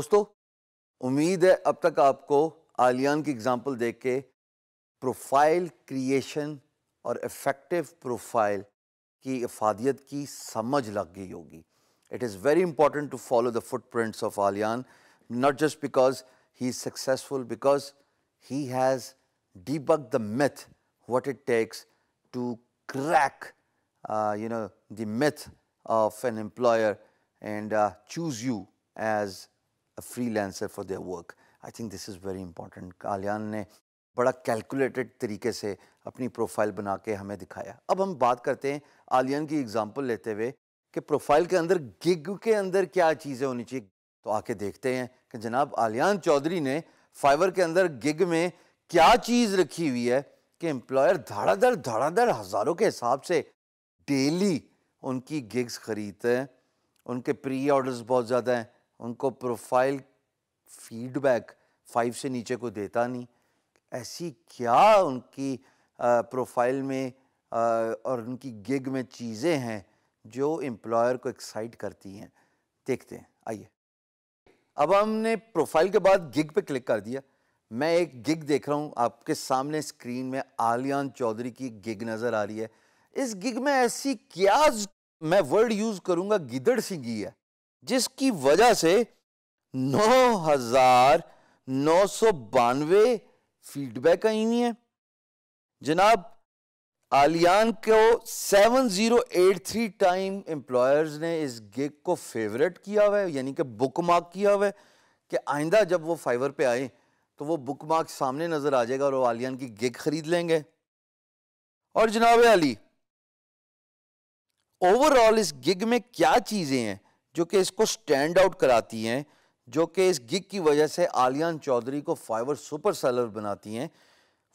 दोस्तों उम्मीद है अब तक आपको आलियान की एग्जाम्पल देख के प्रोफाइल क्रिएशन और इफेक्टिव प्रोफाइल की अफादियत की समझ लग गई होगी it is very important to follow the footprints of Aliyan not just because he is successful because he has debunked the myth what it takes to crack you know the myth of an employer and choose you as a freelancer for their work. I think this is very important. Kalyan ने बड़ा calculated तरीके से अपनी profile बना के हमें दिखाया अब हम बात करते हैं आलियान की एग्जाम्पल लेते हुए कि प्रोफाइल के अंदर गिग के अंदर क्या चीज़ें होनी चाहिए तो आके देखते हैं कि जनाब आलियान चौधरी ने फाइवर के अंदर गिग में क्या चीज़ रखी हुई है कि एम्प्लॉयर धड़ाधड़ धड़ाधड़ हज़ारों के हिसाब से डेली उनकी गिग्स खरीदते हैं उनके प्री ऑर्डर्स बहुत ज़्यादा हैं उनको प्रोफाइल फीडबैक फाइव से नीचे को देता नहीं ऐसी क्या उनकी प्रोफाइल में आ, और उनकी गिग में चीज़ें हैं जो एम्प्लॉयर को एक्साइट करती हैं देखते हैं आइए अब हमने प्रोफाइल के बाद गिग पे क्लिक कर दिया मैं एक गिग देख रहा हूँ आपके सामने स्क्रीन में आलियान चौधरी की गिग नज़र आ रही है इस गिग में ऐसी क्या मैं वर्ड यूज़ करूँगा गिदड़ सी है जिसकी वजह से नौ हजार नौ सौ बानवे फीडबैक आई हुई है जनाब आलियान को 7083 टाइम एम्प्लॉयर्स ने इस गिग को फेवरेट किया हुआ है यानी कि बुक मार्क किया हुआ है कि आइंदा जब वो फाइवर पे आए तो वो बुक मार्क सामने नज़र आ जाएगा और वो आलियान की गिग खरीद लेंगे और जनाब अली ओवरऑल इस गिग में क्या चीज़ें हैं जो कि इसको स्टैंड आउट कराती हैं जो कि इस गिग की वजह से आलियान चौधरी को फाइवर सुपर सेलर बनाती हैं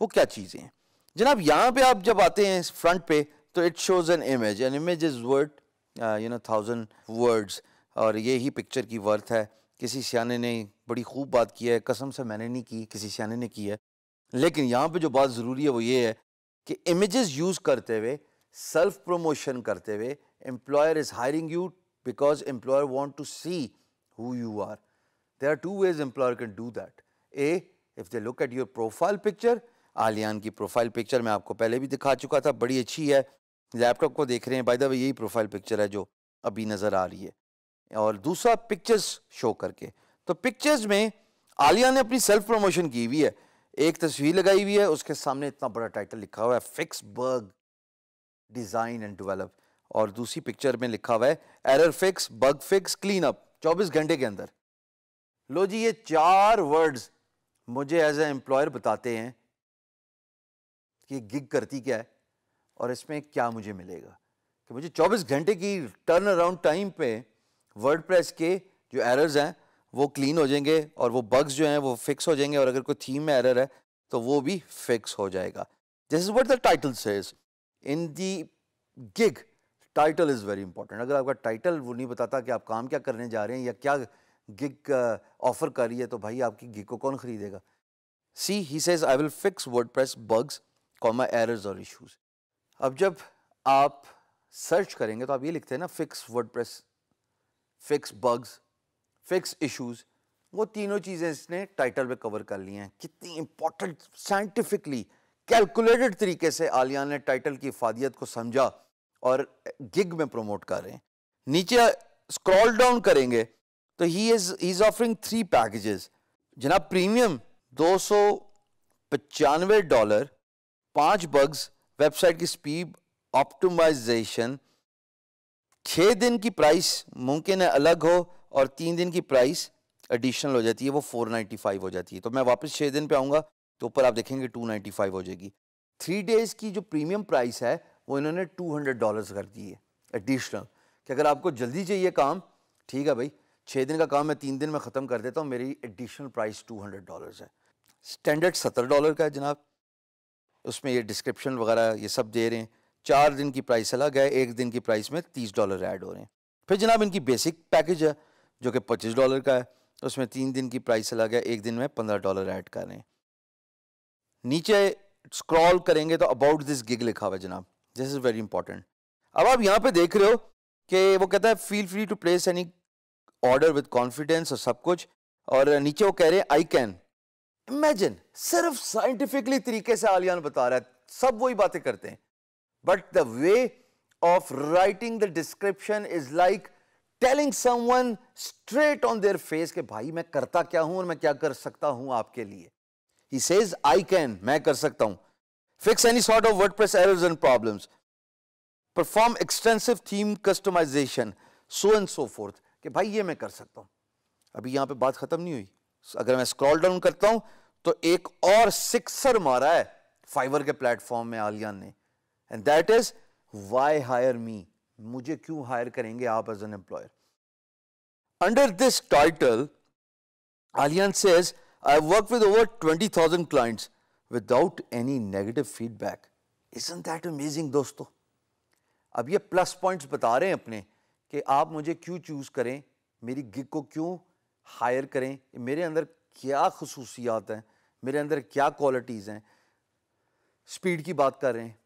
वो क्या चीज़ें हैं जनाब यहाँ पे आप जब आते हैं फ्रंट पे तो it shows an image an image is worth you know thousand words और ये ही पिक्चर की वर्थ है किसी सियाने ने बड़ी खूब बात की है कसम से मैंने नहीं की किसी सियाने ने की है लेकिन यहाँ पे जो बात ज़रूरी है वो ये है कि इमेजेस यूज़ करते हुए सेल्फ प्रमोशन करते हुए employer is hiring you because employer want to see who you are. There are two ways employer can do that. A, if they look at your profile picture, Aliyan की profile picture मैं आपको पहले भी दिखा चुका था बड़ी अच्छी है लैपटॉप को देख रहे हैं बाय द वे यही प्रोफाइल पिक्चर है जो अभी नज़र आ रही है और दूसरा पिक्चर्स शो करके तो पिक्चर्स में आलिया ने अपनी सेल्फ प्रमोशन की हुई है एक तस्वीर लगाई हुई है उसके सामने इतना बड़ा टाइटल लिखा हुआ है fix bug design and develop और दूसरी पिक्चर में लिखा हुआ है error fix bug fix clean up चौबीस घंटे के अंदर लो जी ये चार वर्ड्स मुझे एज ए एम्प्लॉयर बताते हैं कि गिग करती क्या है और इसमें क्या मुझे मिलेगा कि मुझे 24 घंटे की टर्न अराउंड टाइम पे वर्ड प्रेस के जो एरर्स हैं वो क्लीन हो जाएंगे और वो बग्स जो हैं वो फिक्स हो जाएंगे और अगर कोई थीम में एरर है तो वो भी फिक्स हो जाएगा this is what the title says in the gig title is very important अगर आपका टाइटल वो नहीं बताता कि आप काम क्या करने जा रहे हैं या क्या गिग ऑफर uh, कर रही है तो भाई आपकी गिग को कौन खरीदेगा see he says I will fix WordPress bugs comma errors और इशूज अब जब आप सर्च करेंगे तो आप ये लिखते हैं ना fix WordPress fix bugs fix issues वो तीनों चीज़ें इसने टाइटल पर कवर कर ली हैं कितनी इंपॉर्टेंट साइंटिफिकली कैलकुलेटेड तरीके से आलिया ने टाइटल की इफादियत को समझा और गिग में प्रमोट कर रहे हैं नीचे स्क्रॉल डाउन करेंगे तो he is he is offering three packages जनाब प्रीमियम दो सौ पचानवे डॉलर पांच बग्स वेबसाइट की स्पीड ऑप्टोमाइजेशन छः दिन की प्राइस मुमकिन है अलग हो और तीन दिन की प्राइस एडिशनल हो जाती है वो फोर नाइन्टी फाइव हो जाती है तो मैं वापस छः दिन पे आऊँगा तो ऊपर आप देखेंगे टू फाइव हो जाएगी थ्री डेज़ की जो प्रीमियम प्राइस है वो इन्होंने टू हंड्रेड डॉलर्स कर दिए एडिशनल कि अगर आपको जल्दी चाहिए काम ठीक है भाई छः दिन का काम मैं तीन दिन में ख़त्म कर देता हूँ मेरी additional price two hundred dollars है स्टैंडर्ड सत्तर डॉलर का है जनाब उसमें ये डिस्क्रिप्शन वगैरह ये सब दे रहे हैं चार दिन की प्राइस अलग है एक दिन की प्राइस में तीस डॉलर ऐड हो रहे हैं फिर जनाब इनकी बेसिक पैकेज है जो कि पच्चीस डॉलर का है उसमें तीन दिन की प्राइस अलग है एक दिन में पंद्रह डॉलर ऐड कर रहे हैं नीचे स्क्रॉल करेंगे तो अबाउट दिस गिग लिखा हुआ जनाब दिस इज़ वेरी इंपॉर्टेंट अब आप यहां पे देख रहे हो कि वो कहता है feel free to place any order with confidence और सब कुछ और नीचे वो कह रहे हैं आई कैन इमेजिन सिर्फ साइंटिफिकली तरीके से आलियान बता रहा है सब वही बातें करते हैं but the way of writing the description is like telling someone straight on their face के भाई मैं करता क्या हूं और मैं क्या कर सकता हूं आपके लिए ही सेज आई कैन मैं कर सकता हूं Fix any sort of WordPress errors and problems. Perform extensive theme customization, so and so forth. कि भाई ये मैं कर सकता हूँ अभी यहाँ पे बात ख़त्म नहीं हुई अगर मैं स्क्रॉल डाउन करता हूँ तो एक और सिक्सर मारा है फाइवर के प्लेटफॉर्म में आलियान ने and that is why hire me मुझे क्यों हायर करेंगे आप as an employer under this title Aliyan says I work with over twenty thousand clients without any negative feedback isn't that amazing दोस्तों? अब ये प्लस पॉइंट्स बता रहे हैं अपने कि आप मुझे क्यों चूज़ करें मेरी गिग को क्यों हायर करें मेरे अंदर क्या खसूसियात हैं मेरे अंदर क्या क्वालिटीज़ हैं स्पीड की बात कर रहे हैं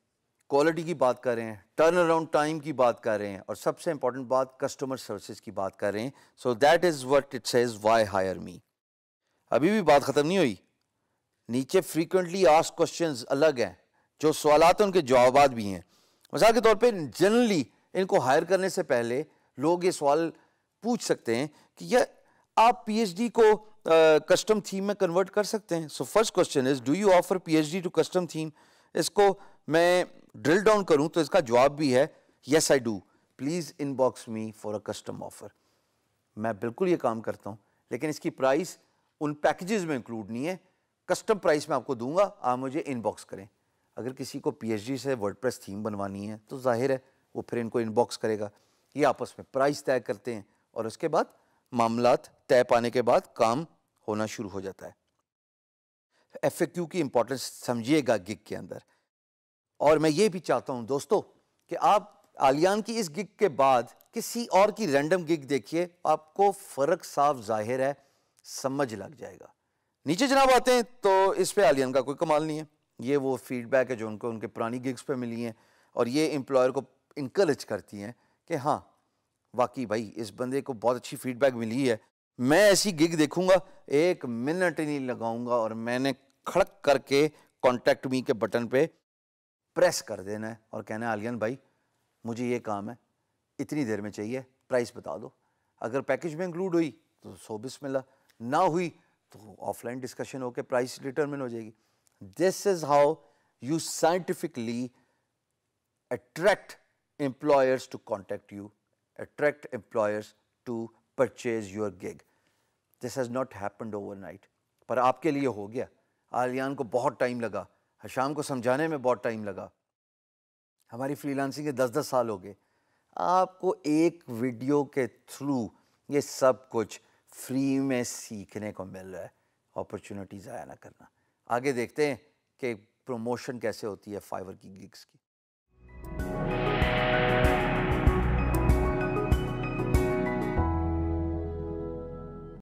क्वालिटी की बात कर रहे हैं टर्न अराउंड टाइम की बात कर रहे हैं और सबसे इंपॉर्टेंट बात कस्टमर सर्विसेज की बात कर रहे हैं so that is what it says why hire me अभी भी बात ख़त्म नहीं हुई नीचे फ्रीक्वेंटली आस्क क्वेश्चन अलग हैं जो सवाल हैं उनके जवाब भी हैं मिसाल के तौर पर जनरली इनको हायर करने से पहले लोग ये सवाल पूछ सकते हैं कि यह आप पीएचडी को कस्टम थीम में कन्वर्ट कर सकते हैं so first question is do you offer PhD to custom theme इसको मैं ड्रिल डाउन करूं तो इसका जवाब भी है yes I do please inbox me for a custom offer मैं बिल्कुल ये काम करता हूँ लेकिन इसकी प्राइस उन पैकेजेस में इंक्लूड नहीं है कस्टम प्राइस में आपको दूंगा आप मुझे इनबॉक्स करें अगर किसी को पीएचडी से वर्डप्रेस थीम बनवानी है तो जाहिर है वो फिर इनको इनबॉक्स करेगा ये आपस में प्राइस तय करते हैं और उसके बाद मामला तय पाने के बाद काम होना शुरू हो जाता है एफ की इम्पोर्टेंस समझिएगा गिग के अंदर और मैं ये भी चाहता हूँ दोस्तों कि आप आलियान की इस गिग के बाद किसी और की रैंडम गिग देखिए आपको फ़र्क साफ जाहिर है समझ लग जाएगा नीचे जनाब आते हैं तो इस पर आलियन का कोई कमाल नहीं है ये वो फीडबैक है जो उनको उनके पुरानी गिग्स पे मिली हैं और ये एम्प्लॉयर को इनक्रेज करती हैं कि हाँ वाकई भाई इस बंदे को बहुत अच्छी फीडबैक मिली है मैं ऐसी गिग देखूंगा एक मिनट नहीं लगाऊंगा और मैंने खड़क करके कॉन्टैक्ट मी के बटन पे प्रेस कर देना है और कहना है आलियन भाई मुझे ये काम है इतनी देर में चाहिए प्राइस बता दो अगर पैकेज में इंक्लूड हुई तो सो बिस्मिल्ला ना हुई तो ऑफलाइन डिस्कशन होकर प्राइस डिटर्मिन हो जाएगी this is how you scientifically attract to contact you attract employers to purchase your gig this has not happened overnight पर आपके लिए हो गया आलियान को बहुत टाइम लगा हशाम को समझाने में बहुत टाइम लगा हमारी फ्रीलांसिंग के दस दस साल हो गए आपको एक वीडियो के थ्रू ये सब कुछ फ्री में सीखने को मिल रहा है अपॉर्चुनिटी ज़ाया ना करना आगे देखते हैं कि प्रमोशन कैसे होती है फाइवर की गिग्स की